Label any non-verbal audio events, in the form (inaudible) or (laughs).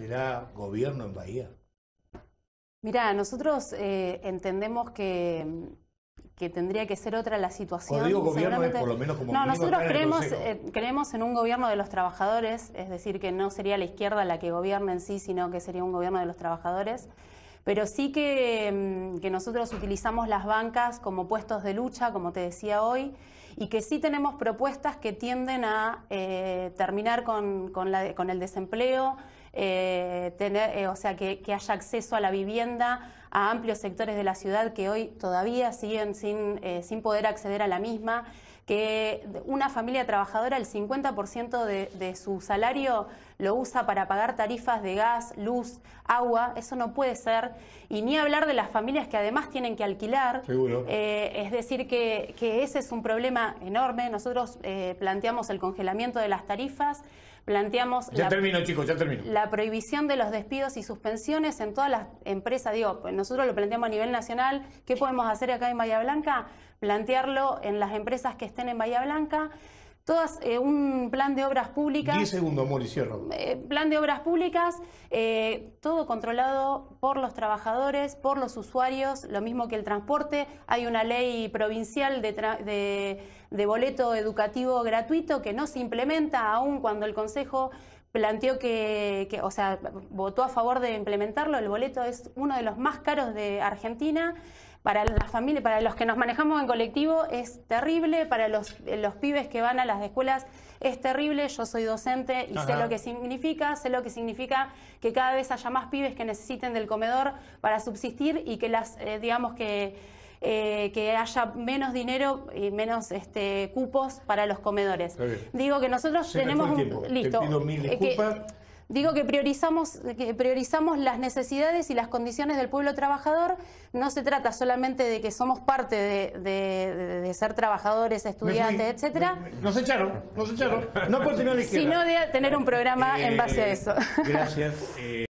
será gobierno en Bahía? Mira, nosotros eh, entendemos que, tendría que ser otra la situación. Digo gobierno por lo menos como no, nosotros creemos, eh, creemos en un gobierno de los trabajadores, es decir, que no sería la izquierda la que gobierna en sí, sino que sería un gobierno de los trabajadores. Pero sí mm, que, nosotros utilizamos las bancas como puestos de lucha, como te decía hoy, y que sí tenemos propuestas que tienden a eh, terminar con, con el desempleo, eh, tener, eh, o sea, que, haya acceso a la vivienda a amplios sectores de la ciudad que hoy todavía siguen sin, eh, sin poder acceder a la misma, que una familia trabajadora el 50% de, su salario lo usa para pagar tarifas de gas, luz, agua, eso no puede ser. Y ni hablar de las familias que además tienen que alquilar. Seguro. Eh, es decir, que, ese es un problema enorme. Nosotros eh, planteamos el congelamiento de las tarifas, planteamos... Ya la, termino, chicos, ya termino. La prohibición de los despidos y suspensiones en todas las empresas. Digo, pues, nosotros lo planteamos a nivel nacional. ¿Qué podemos hacer acá en Maya Blanca? Plantearlo en las empresas que estén en Bahía Blanca. Todas eh, un plan de obras públicas. 10 segundos, Mori, cierro. Eh, plan de obras públicas, eh, todo controlado por los trabajadores, por los usuarios, lo mismo que el transporte. Hay una ley provincial de, de boleto educativo gratuito que no se implementa aún cuando el Consejo planteó que, que, o sea, votó a favor de implementarlo. El boleto es uno de los más caros de Argentina. Para las familias, para los que nos manejamos en colectivo es terrible, para los, los pibes que van a las escuelas es terrible. Yo soy docente y sé lo que significa, sé lo que significa que cada vez haya más pibes que necesiten del comedor para subsistir y que las, eh, digamos que eh, que haya menos dinero y menos este, cupos para los comedores. Digo que nosotros tenemos un... Listo. Eh, digo que priorizamos, que priorizamos las necesidades y las condiciones del pueblo trabajador. No se trata solamente de que somos parte de, ser trabajadores, estudiantes, etc. etcétera. nos echaron, nos echaron. No por tener la Sino de tener un programa en base a eh, eso. Gracias. (laughs)